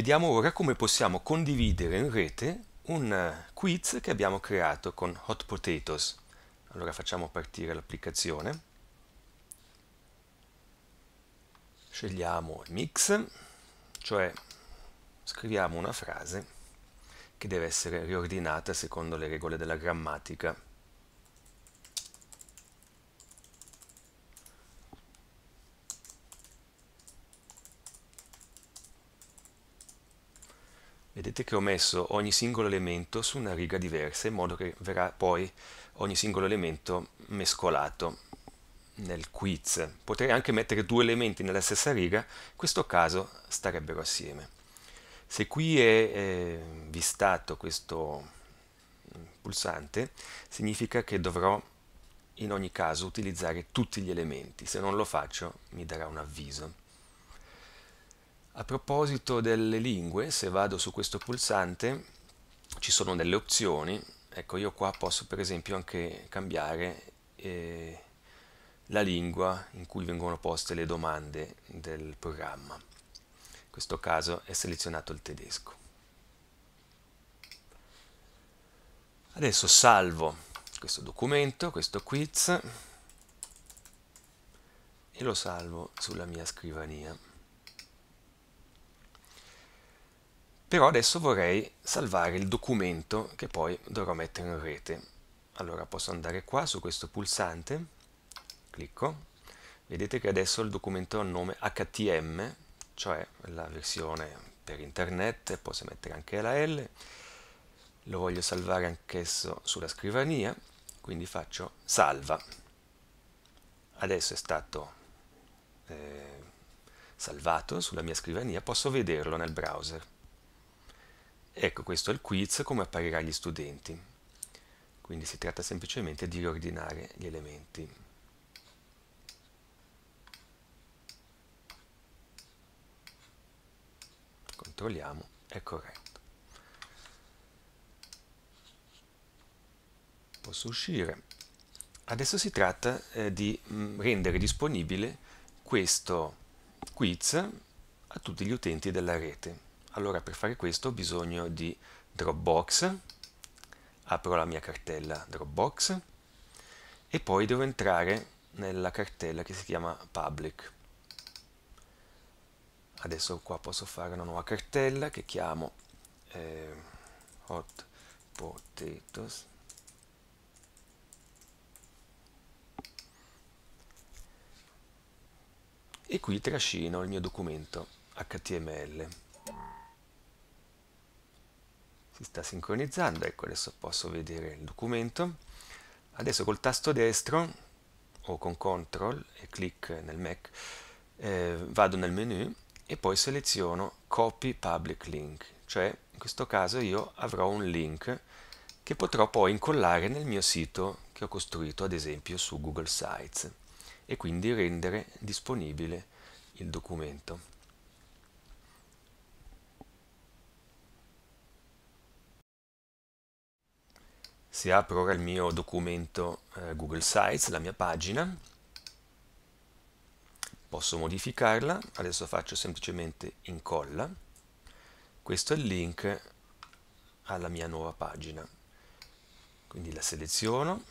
Vediamo ora come possiamo condividere in rete un eh, quiz che abbiamo creato con Hot Potatoes. Allora facciamo partire l'applicazione. Scegliamo il mix, cioè scriviamo una frase che deve essere riordinata secondo le regole della grammatica. Vedete che ho messo ogni singolo elemento su una riga diversa in modo che verrà poi ogni singolo elemento mescolato nel quiz. Potrei anche mettere due elementi nella stessa riga, in questo caso starebbero assieme. Se qui è eh, vistato questo pulsante, significa che dovrò in ogni caso utilizzare tutti gli elementi, se non lo faccio mi darà un avviso. A proposito delle lingue, se vado su questo pulsante ci sono delle opzioni, ecco io qua posso per esempio anche cambiare eh, la lingua in cui vengono poste le domande del programma. In questo caso è selezionato il tedesco. Adesso salvo questo documento, questo quiz e lo salvo sulla mia scrivania. però adesso vorrei salvare il documento che poi dovrò mettere in rete allora posso andare qua su questo pulsante clicco vedete che adesso il documento ha un nome HTM cioè la versione per internet posso mettere anche la L lo voglio salvare anch'esso sulla scrivania quindi faccio salva adesso è stato eh, salvato sulla mia scrivania posso vederlo nel browser Ecco, questo è il quiz come apparirà agli studenti. Quindi si tratta semplicemente di riordinare gli elementi. Controlliamo, è corretto. Posso uscire. Adesso si tratta eh, di mh, mm, rendere disponibile questo quiz a tutti gli utenti della rete allora per fare questo ho bisogno di Dropbox apro la mia cartella Dropbox e poi devo entrare nella cartella che si chiama Public adesso qua posso fare una nuova cartella che chiamo eh, Hot Potatoes e qui trascino il mio documento HTML si sta sincronizzando ecco adesso posso vedere il documento adesso col tasto destro o con CTRL e clic nel Mac eh, vado nel menu e poi seleziono copy public link cioè in questo caso io avrò un link che potrò poi incollare nel mio sito che ho costruito ad esempio su Google Sites e quindi rendere disponibile il documento se apro ora il mio documento eh, Google Sites, la mia pagina, posso modificarla, adesso faccio semplicemente incolla, questo è il link alla mia nuova pagina, quindi la seleziono,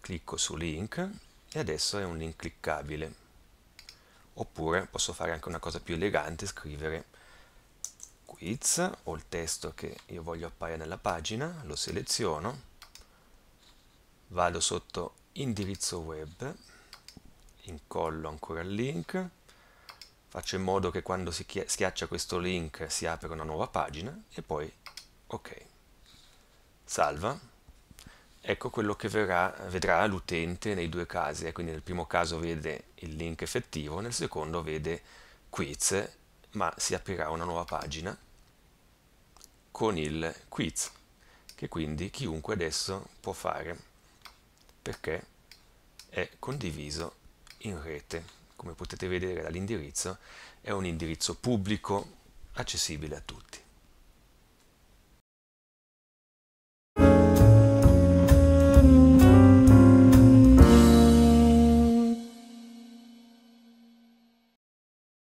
clicco su link e adesso è un link cliccabile, oppure posso fare anche una cosa più elegante, scrivere quiz o il testo che io voglio appaia nella pagina, lo seleziono, vado sotto indirizzo web, incollo ancora il link, faccio in modo che quando si schiaccia questo link si apra una nuova pagina e poi ok. Salva. Ecco quello che verrà, vedrà l'utente nei due casi, quindi nel primo caso vede il link effettivo, nel secondo vede quiz ma si aprirà una nuova pagina con il quiz che quindi chiunque adesso può fare perché è condiviso in rete come potete vedere dall'indirizzo è un indirizzo pubblico accessibile a tutti